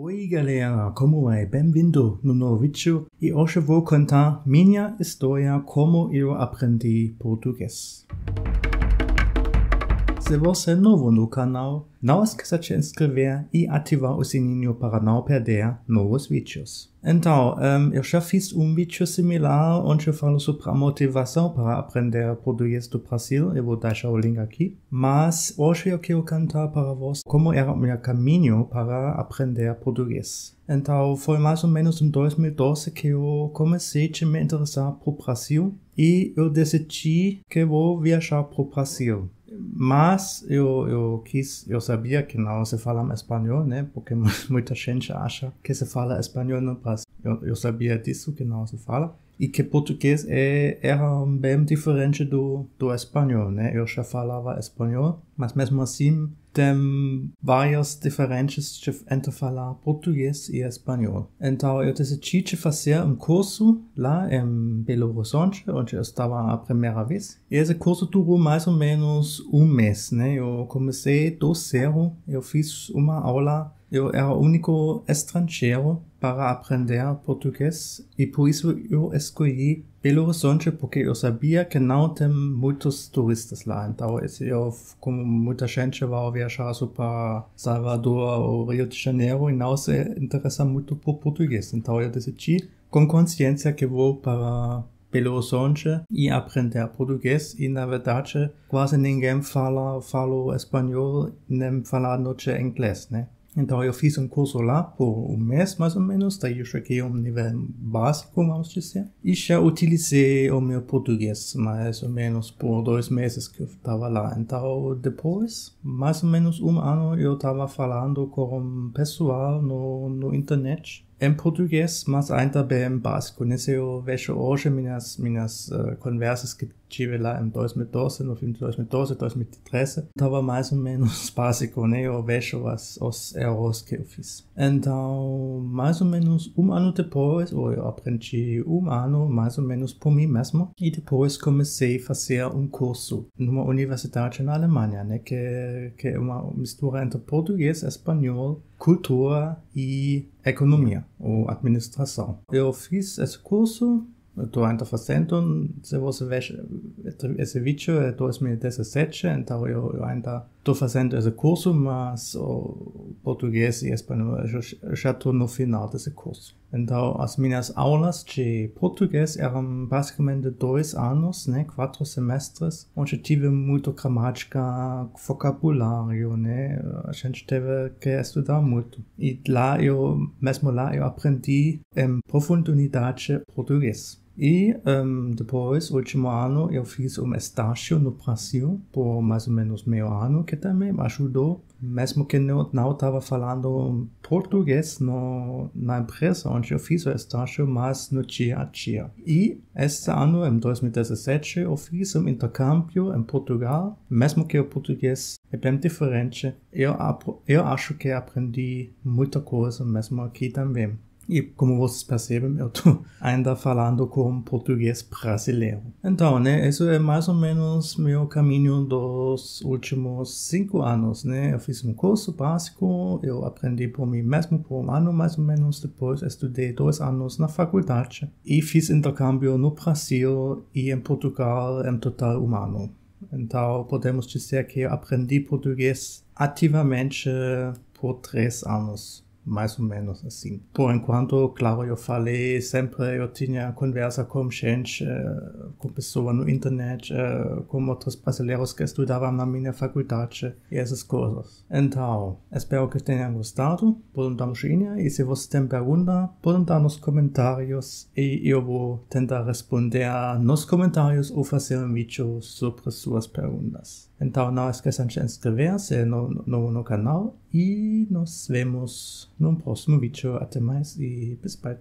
Oi galera, como é? Bem-vindo no novo vídeo e hoje vou contar minha história como eu aprendi português. Se você é novo no canal, não esqueça de se inscrever e ativar o sininho para não perder novos vídeos. Então, um, ehm, eu já fiz um vídeo similar onde eu falo sobre a motivação para aprender português do Brasil, eu vou deixar o link aqui. Mas hoje eu quero cantar para vocês como era o meu caminho para aprender português. Então, foi mais ou menos em 2012 que eu comecei a me interessar para o Brasil e eu decidi que vou viajar para o Brasil mas eu, eu quis, eu sabia que não se fala espanhol, né? Porque muita gente acha que se fala espanhol no Brasil. Eu, eu sabia disso que não se fala e que português é, era é bem diferente do, do espanhol, né? Eu já falava espanhol, mas mesmo assim tem várias diferenças entre falar português e espanhol. Então eu decidi fazer um curso lá em Belo Horizonte, onde eu estava a primeira vez. E esse curso durou mais ou menos um mês, né? Eu comecei do zero, eu fiz uma aula eu era o único estrangeiro para aprender português e por isso eu escolhi Belo Horizonte porque eu sabia que não tem muitos turistas lá. Então, eu, como muita gente vai viajar para Salvador ou Rio de Janeiro e não se interessa muito por português. Então, eu decidi com consciência que vou para Belo Horizonte e aprender português e na verdade quase ninguém fala, fala espanhol nem fala noite inglês, né? Então eu fiz um curso lá por um mês mais ou menos, daí eu cheguei a um nível básico, vamos dizer. E já utilizei o meu português mais ou menos por dois meses que eu estava lá. Então depois, mais ou menos um ano, eu estava falando com pessoal no, no internet em português, mas ainda bem básico. Nesse eu vejo hoje minhas, minhas uh, conversas que tive lá em 2012, no fim de 2012, 2013, estava mais ou menos básico, né? Eu vejo as, os erros que eu fiz. Então, mais ou menos um ano depois, ou eu aprendi um ano mais ou menos por mim mesmo, e depois comecei a fazer um curso numa universidade na Alemanha, né? Que, que é uma mistura entre português, espanhol, cultura e economia, ou administração. Eu fiz esse curso 100% se você veste esse vídeo é 2017, então eu ainda estou fazendo esse curso, mas o português e espanhol eu já estou no final desse curso. Então as minhas aulas de português eram basicamente dois anos, né, ne, quatro semestres, onde tive muito gramática, vocabulário, né, ne, a gente teve que estudar muito. E lá eu, mesmo lá, eu aprendi em profundidade português. E um, depois, último ano, eu fiz um estágio no Brasil por mais ou menos meio ano, que também me ajudou, mesmo que não estava falando português no, na empresa onde eu fiz o estágio, mas no dia a dia. E este ano, em 2017, eu fiz um intercâmbio em Portugal, mesmo que o português é bem diferente. Eu, eu acho que aprendi muita coisa, mesmo aqui também. E como vocês percebem, eu estou ainda falando com português brasileiro. Então, né, isso é mais ou menos meu caminho dos últimos cinco anos, né? Eu fiz um curso básico, eu aprendi por mim mesmo por um ano mais ou menos, depois estudei dois anos na faculdade e fiz intercâmbio no Brasil e em Portugal em total um ano. Então, podemos dizer que eu aprendi português ativamente por três anos mais ou menos assim. Por enquanto, claro, eu falei sempre, eu tinha conversa com gente, eh, com pessoas no internet, eh, com outros brasileiros que estudavam na minha faculdade e essas coisas. Então, espero que tenham gostado. Perguntamos-lhe, e se você tem pergunta, dar nos comentários e eu vou tentar responder nos comentários ou fazer um vídeo sobre suas perguntas. Então não esqueçam de inscrever-se é no, no, no, canal e nos vemos no próximo vídeo. Até mais e bis bald.